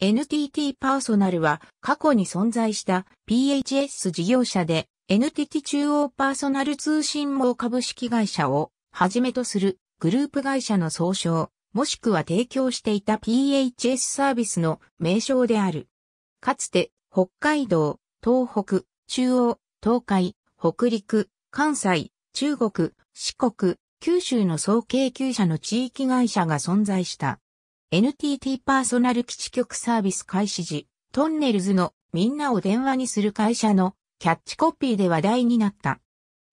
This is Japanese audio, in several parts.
NTT パーソナルは過去に存在した PHS 事業者で NTT 中央パーソナル通信網株式会社をはじめとするグループ会社の総称、もしくは提供していた PHS サービスの名称である。かつて北海道、東北、中央、東海、北陸、関西、中国、四国、九州の総計9社の地域会社が存在した。NTT パーソナル基地局サービス開始時、トンネルズのみんなを電話にする会社のキャッチコピーで話題になった。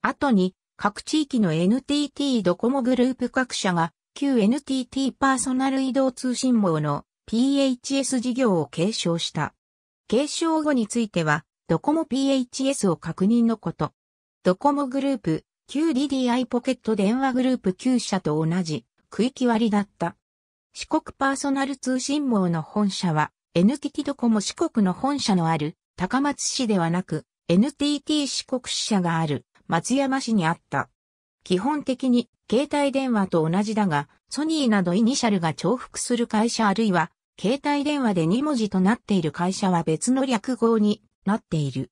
後に各地域の NTT ドコモグループ各社が旧 NTT パーソナル移動通信網の PHS 事業を継承した。継承後についてはドコモ PHS を確認のこと。ドコモグループ、旧 DDI ポケット電話グループ9社と同じ区域割りだった。四国パーソナル通信網の本社は NTT ドコモ四国の本社のある高松市ではなく NTT 四国支社がある松山市にあった。基本的に携帯電話と同じだが、ソニーなどイニシャルが重複する会社あるいは、携帯電話で2文字となっている会社は別の略語になっている。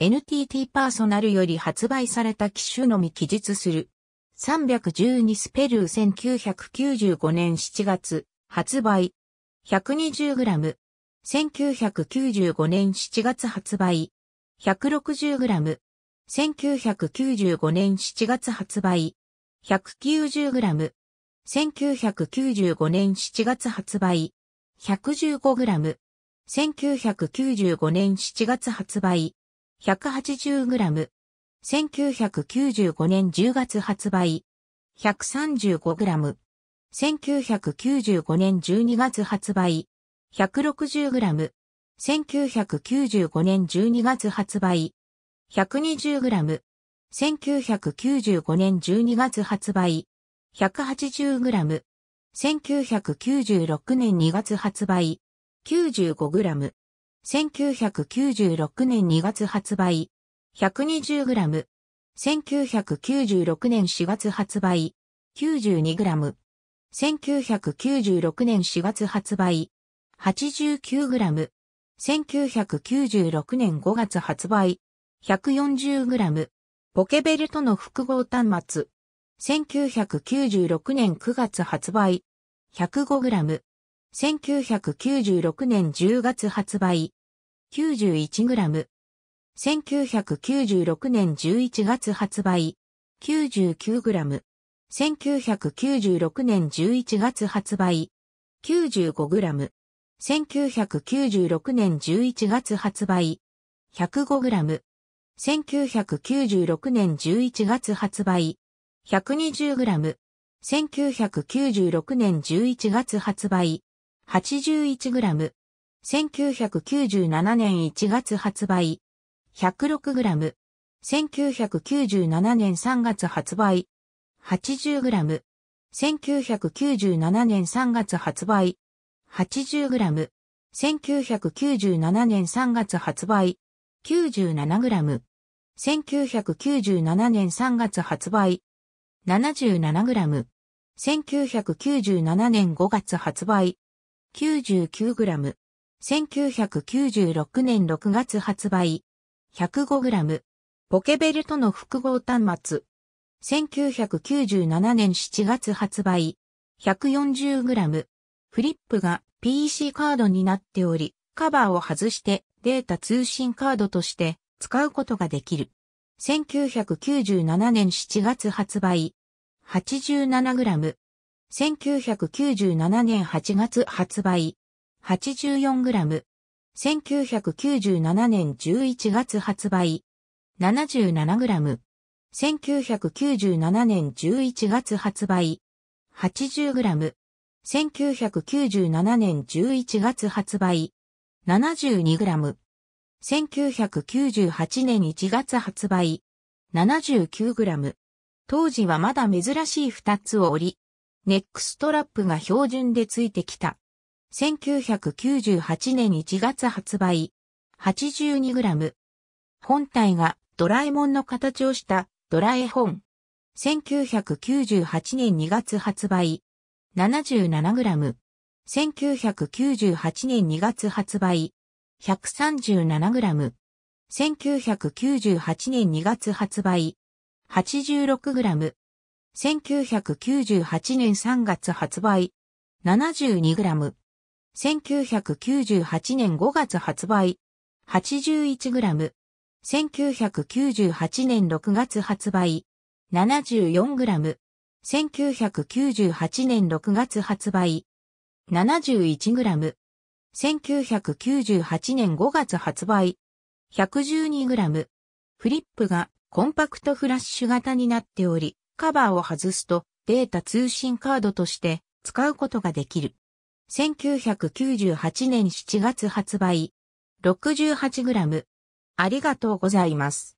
NTT パーソナルより発売された機種のみ記述する312スペルー1995年7月発売 120g 1995年7月発売 160g 1995年7月発売 190g 1995年7月発売 115g 1995年7月発売 180g 1995年10月発売。135g。1995年12月発売。160g。1995年12月発売。120g。1995年12月発売。180g。1996年2月発売。95g。1996年2月発売。120g。1996年4月発売。92g。1996年4月発売。89g。1996年5月発売。140g。ポケベルトの複合端末。1996年9月発売。105g。1996年10月発売。91g。1996年11月発売、99g。1996年11月発売、95g。1996年11月発売、105g。1996年11月発売、120g。1996年11月発売、81g。1997年1月発売、106g。1997年3月発売。80g。1997年3月発売。80g。1997年3月発売。97g。1997年3月発売。77g。1997年5月発売。99g。1996年6月発売。105g。ポケベルとの複合端末。1997年7月発売。140g。フリップが PC カードになっており、カバーを外してデータ通信カードとして使うことができる。1997年7月発売。87g。1997年8月発売。84g。1997年11月発売。77g。1997年11月発売。80g。1997年11月発売。72g。1998年1月発売。79g。当時はまだ珍しい2つを折り、ネックストラップが標準でついてきた。1998年1月発売。82g。本体がドラえもんの形をしたドラえ本。1998年2月発売。77g。1998年2月発売。137g。1998年2月発売。86g。1998年3月発売。72g。1998年5月発売。81g。1998年6月発売。74g。1998年6月発売。71g。1998年5月発売。112g。フリップがコンパクトフラッシュ型になっており、カバーを外すとデータ通信カードとして使うことができる。1998年7月発売。68g。ありがとうございます。